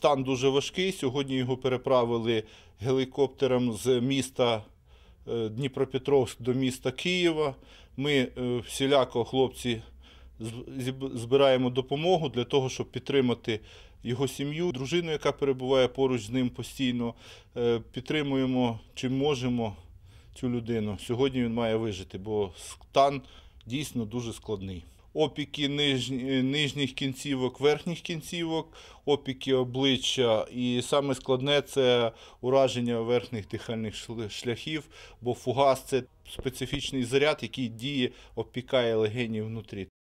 стан дуже важкий. Сьогодні його переправили гелікоптером з міста е, Дніпропетровськ до міста Києва. Ми е, всіляко хлопці збираємо допомогу для того, щоб підтримати його сім'ю, дружину, яка перебуває поруч з ним постійно. Е, підтримуємо чим можемо цю людину. Сьогодні він має вижити, бо стан дійсно дуже складний опіки ниж... нижніх кінцівок, верхніх кінцівок, опіки обличчя. І саме складне це ураження верхніх дихальних шляхів, бо фугас це специфічний заряд, який діє, опікає легені внутрі.